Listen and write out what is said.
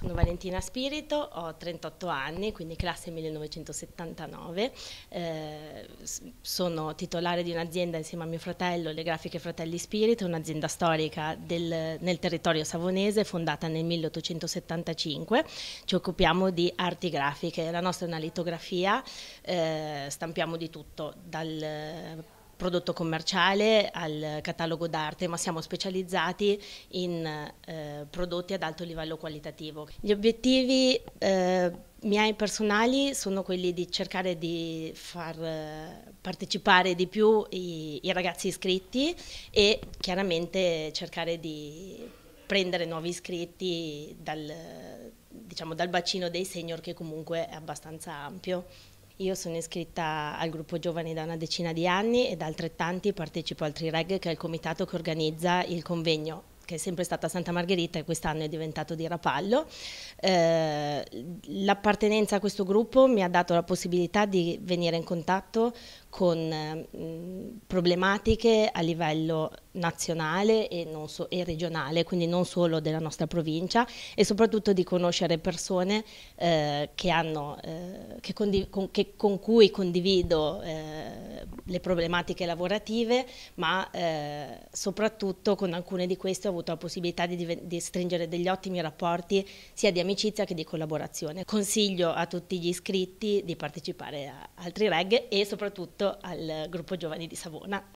sono Valentina Spirito, ho 38 anni, quindi classe 1979, eh, sono titolare di un'azienda insieme a mio fratello, le grafiche Fratelli Spirito, un'azienda storica del, nel territorio savonese fondata nel 1875, ci occupiamo di arti grafiche, la nostra è una litografia, eh, stampiamo di tutto, dal prodotto commerciale al catalogo d'arte, ma siamo specializzati in eh, prodotti ad alto livello qualitativo. Gli obiettivi eh, miei personali sono quelli di cercare di far eh, partecipare di più i, i ragazzi iscritti e chiaramente cercare di prendere nuovi iscritti dal, diciamo, dal bacino dei senior che comunque è abbastanza ampio. Io sono iscritta al gruppo giovani da una decina di anni e da altrettanti partecipo al TRIREG che è il comitato che organizza il convegno che è sempre stata Santa Margherita e quest'anno è diventato di Rapallo. Eh, L'appartenenza a questo gruppo mi ha dato la possibilità di venire in contatto con mh, problematiche a livello nazionale e, so, e, regionale, quindi non solo della nostra provincia e soprattutto di conoscere persone eh, che hanno, eh, che con, che, con, cui condivido eh, le problematiche lavorative, ma eh, soprattutto con alcune di queste ho avuto la possibilità di, di, stringere degli ottimi rapporti sia di amicizia che di collaborazione. Consiglio a tutti gli iscritti di partecipare a altri reg e soprattutto al gruppo Giovani di Savona.